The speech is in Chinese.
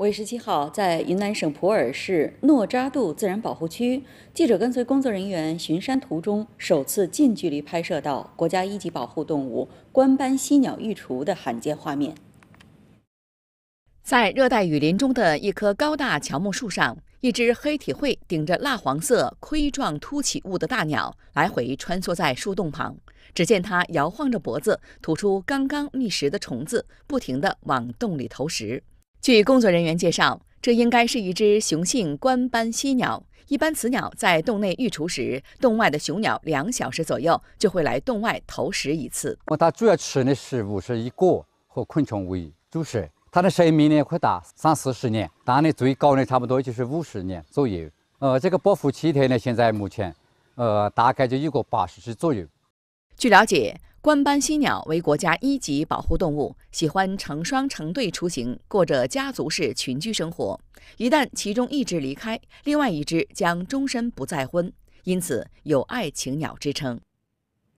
五月十七号，在云南省普洱市诺扎杜自然保护区，记者跟随工作人员巡山途中，首次近距离拍摄到国家一级保护动物冠斑犀鸟玉雏的罕见画面。在热带雨林中的一棵高大乔木树上，一只黑体喙顶着蜡黄色盔状突起物的大鸟，来回穿梭在树洞旁。只见它摇晃着脖子，吐出刚刚觅食的虫子，不停地往洞里投食。据工作人员介绍，这应该是一只雄性官斑犀鸟。一般雌鸟在洞内育雏时，洞外的雄鸟两小时左右就会来洞外投食一次。它主要吃的食物是以果和昆虫为主食。它的生命呢可达三四十年，当的呢最高呢差不多就是五十年左右。呃，这个保护期限呢，现在目前，呃，大概就有个八十只左右。据了解。关斑犀鸟为国家一级保护动物，喜欢成双成对出行，过着家族式群居生活。一旦其中一只离开，另外一只将终身不再婚，因此有“爱情鸟”之称。